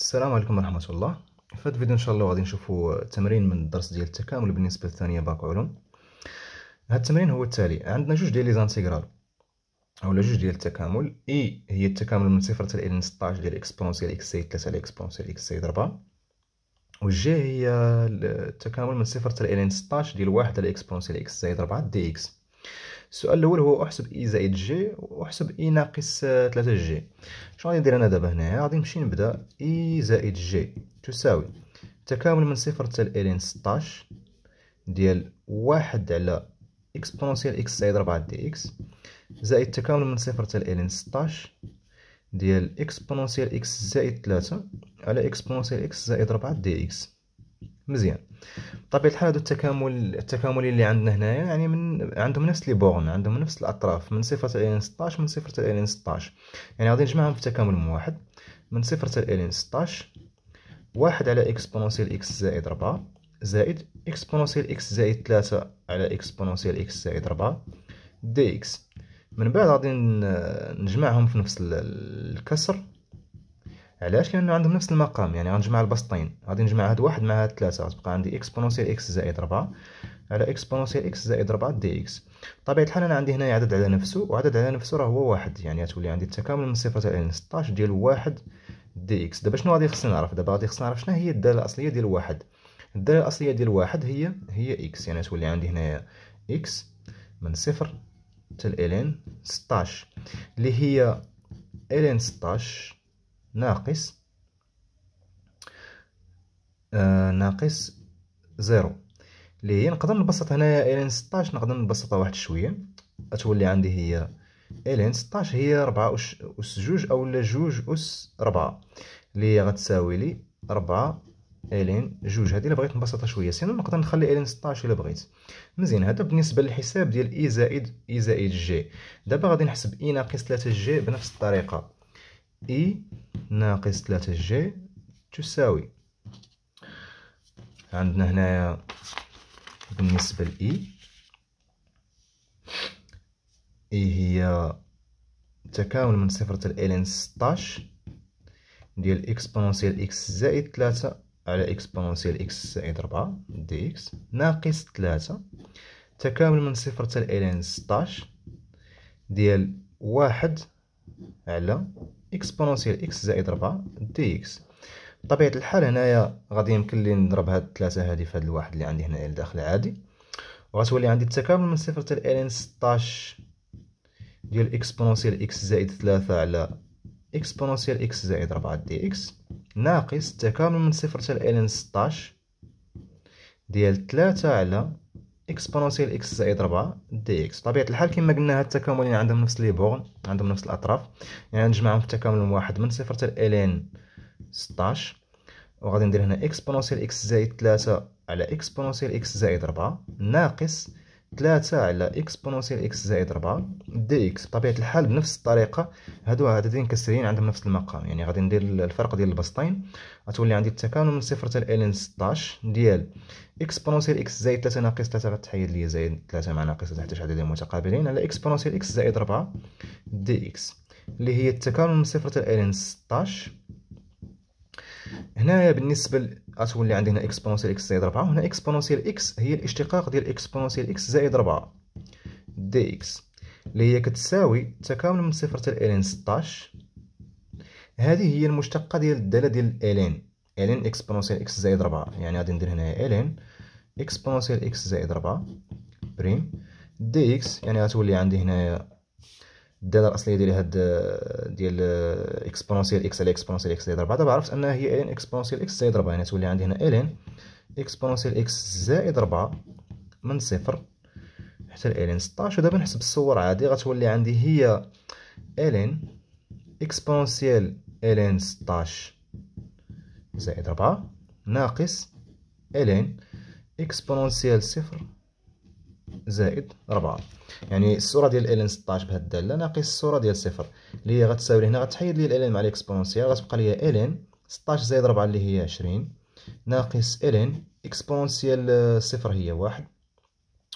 السلام عليكم ورحمة الله في هذا الفيديو إن شاء الله غادي نشوفوا تمرين من الدرس ديال التكامل بالنسبة للثانية باك علوم هذا التمرين هو التالي عندنا جوج ديال لي زانتيغرال أولا جوج ديال التكامل إي e هي التكامل من صفر حتى لإلين 16 ديال إكسبونسيال إكس زائد 3 على إكسبونسيال إكس زائد 4 جي هي التكامل من صفر حتى لإلين 16 ديال واحد على إكسبونسيال إكس زائد 4 دي إكس السؤال الاول هو احسب اي زائد جي واحسب اي ناقص 3 آه، جي شنو غادي ندير انا دابا هنايا غادي نمشي نبدا اي زائد جي تساوي تكامل من صفر حتى لالين 16 ديال واحد على اكسبونسيال اكس زائد 4 دي اكس زائد تكامل من صفر حتى لالين 16 ديال اكسبونسيال اكس زائد 3 على اكسبونسيال اكس زائد 4 دي اكس مزيان بطبيعه طيب، الحال هذا التكامل التكاملي اللي عندنا هنايا يعني من عندهم نفس لي بورن عندهم نفس الاطراف من صفر حتى الين 16 من صفر حتى الين 16 يعني غادي نجمعهم في تكامل واحد من صفر حتى الين 16 واحد على اكسبونونسيال اكس زائد 4 زائد اكسبونونسيال اكس زائد 3 على اكسبونونسيال اكس زائد 4 دي اكس من بعد غادي نجمعهم في نفس الكسر علاش لانه عندهم نفس المقام يعني غنجمع البسطين غادي نجمع هاد واحد مع هاد ثلاثة غتبقى عندي اكس اكس زائد ربعة على اكس اكس زائد ربعة دي اكس بطبيعة الحال انا عندي هنايا عدد على نفسه وعدد على نفسه راه هو واحد يعني غتولي عندي التكامل من صفر الى 16 ديال واحد دي اكس دابا شنو غادي خصني نعرف دابا غادي خصني نعرف شنو هي الدالة الأصلية ديال واحد الدالة الأصلية ديال واحد هي هي اكس يعني غتولي عندي هنايا اكس من صفر حتى لين 16 اللي هي لين 16 ناقص آه، ناقص زيرو اللي هي نقدر نبسطها هنايا إلين 16 نقدر نبسطها واحد شويه غتولي عندي هي إلين 16 هي 4 أس جوج أولا جوج أس 4 اللي هي غتساوي لي 4 الين جوج هذه الا بغيت نبسطها شويه سينو نقدر نخلي الين 16 الا بغيت مزيان هذا بالنسبه للحساب ديال اي زائد اي زائد جي دابا غادي نحسب اي ناقص 3 جي بنفس الطريقه إي ناقص ثلاثة جي تساوي عندنا هنايا بالنسبة ل إي هي تكامل من صفر الإلين ستاش ديال إكسبونونسيال إكس زائد ثلاثة على إكسبونونسيال إكس زائد ربعة دي إكس ناقص ثلاثة تكامل من صفر الإلين ستاش ديال واحد على اكسبونونسيال اكس زائد 4 دي اكس بطبيعه الحال هنايا غادي يمكن لي نضرب هاد الثلاثه هادي في هاد الواحد اللي عندي هنايا لداخل عادي وغتولي عندي التكامل من صفر تال الين ستاش ديال اكسبونونسيال اكس زائد 3 على اكسبونونسيال اكس زائد 4 دي اكس ناقص التكامل من صفر تال الين ستاش ديال 3 على اكس بونونسيال اكس زائد 4 دي اكس طبيعه الحال كما قلنا هاد التكاملين عندهم نفس لي بورن عندهم نفس الاطراف يعني نجمعهم في تكامل واحد من صفر حتى ان 16 وغادي ندير هنا اكس بونونسيال اكس زائد 3 على اكس بونونسيال اكس زائد 4 ناقص 3 على اكس بونونسيال اكس زائد 4 دي اكس بطبيعه الحال بنفس الطريقه هادو عددين كسريين عندهم نفس المقام يعني غادي ندير الفرق ديال البسطين غتولي عندي التكامل من صفر حتى لالين 16 ديال اكس بونونسيال اكس زائد 3 ناقص 3 غتحيد ليا زائد 3 مع ناقص 3 حتى عددين متقابلين على اكس بونونسيال اكس زائد 4 دي اكس اللي هي التكامل من صفر حتى لالين 16 هنايا بالنسبه غتولي عندي هنا اكسبونسيال اكس زائد 4 وهنا اكسبونسيال اكس هي الاشتقاق ديال اكسبونسيال اكس زائد 4 دي اكس اللي هي كتساوي تكامل من صفر حتى ل 16 هذه هي المشتقه ديال الداله ديال ln ln اكسبونسيال اكس زائد 4 يعني غادي ندير هنايا ln اكسبونسيال اكس زائد 4 بريم دي اكس يعني غتولي عندي هنايا الداله الاصليه ديال هاد ديال اكسبونسيال آه، اكس على اكسبونسيال اكس زائد 4 دابا عرفت انها هي الين اكسبونسيال اكس زائد 4 يعني تولي عندي هنا الين اكسبونسيال اكس زائد 4 من صفر حتى الين 16 ودابا نحسب الصور عادي غتولي عندي هي الين اكسبونسيال الين 16 زائد 4 ناقص الين اكسبونسيال صفر زائد 4 يعني الصوره ديال ال ان 16 بهذه الداله ناقص الصوره ديال صفر اللي هي غتساوي لهنا غتحيد لي ال ان مع الاكسبونسيال غتبقى لي ال ان 16 زائد 4 اللي هي 20 ناقص ال ان اكسبونسيال آه، صفر هي واحد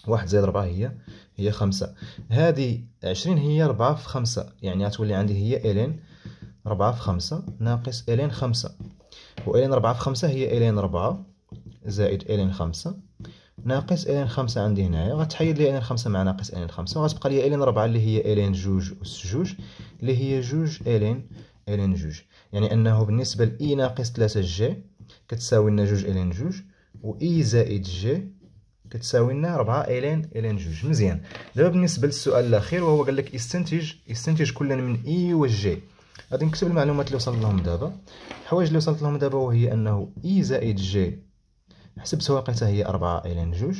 واحد زائد ربعة هي هي خمسة هذه عشرين هي ربعة في خمسة يعني غتولي عندي هي إلين ربعة في خمسة ناقص إلين خمسة وإلين ربعة في خمسة هي إلين ربعة زائد إلين خمسة ناقص الين خمسة عندي هنايا غتحيد لي الين خمسة مع ناقص الين خمسة وغتبقى لي الين ربعة اللي هي الين جوج أس جوج اللي هي جوج الين الين جوج يعني أنه بالنسبة لإي ناقص ثلاثة جي كتساوي لنا جوج الين جوج وإي زائد جي كتساوي لنا 4 الين الين جوج مزيان دابا بالنسبه للسؤال الاخير وهو قال لك استنتج استنتج كلا من اي وجي غادي نكتب المعلومات اللي وصلت لهم دابا الحوايج اللي وصلت لهم دابا وهي انه اي زائد جي حسب سواقتها هي أربعة إلين جوج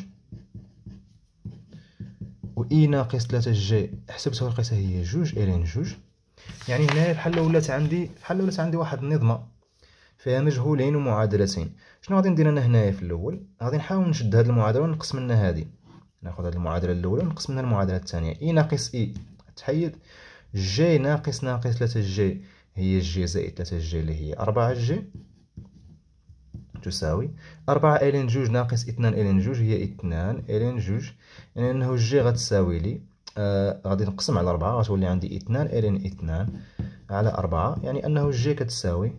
و إي ناقص تلاتة جي حسب سواقتها هي جوج إلين جوج يعني هنا الحلة ولات عندي الحلة ولات عندي واحد النظمة فيها مجهولين ومعادلتين شنو غادي ندير أنا هنايا في الأول غادي نحاول نشد هاد المعادلة ونقسم منها هادي ناخد هاد المعادلة الأولى ونقسم منها المعادلة الثانية إي ناقص إي تحيد جي ناقص ناقص تلاتة جي هي جي زائد تلاتة جي اللي هي أربعة جي تساوي 4 إلين جوج ناقص 2 إلين جوج هي 2 إلين جوج يعني أنه جي غتساوي لي آه غادي نقسم على 4 غتولي عندي 2 إلين اثنان على 4 يعني أنه جي كتساوي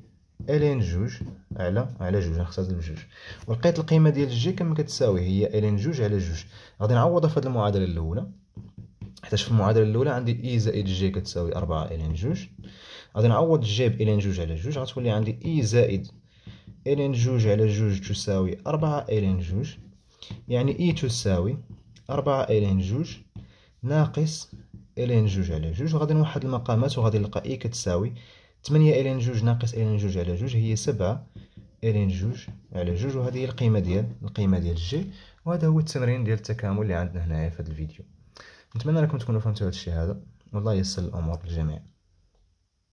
إلين جوج على على جوج نختزل بجوج ولقيت القيمة ديال جي كم كتساوي هي إلين جوج على جوج غادي نعوضها في هذه المعادلة الأولى حيتاش في المعادله الاولى عندي اي e زائد جي كتساوي 4 الين جوج غادي نعوض جي ب الين جوج على جوج غتولي عندي اي e زائد إلين جوج على جوج تساوي أربعة إلين جوج يعني إي تساوي أربعة إلين جوج ناقص إلين جوج على جوج وغادي نوحد المقامات وغادي نلقى إي كتساوي تمنية إلين جوج ناقص إلين جوج على جوج هي سبعة إلين جوج على جوج وهذه هي القيمة ديال القيمة ديال جي وهذا هو التمرين ديال التكامل اللي عندنا هنايا في هذا الفيديو نتمنى لكم تكونوا فهمتوا هذا الشيء هذا والله يسهل الامور للجميع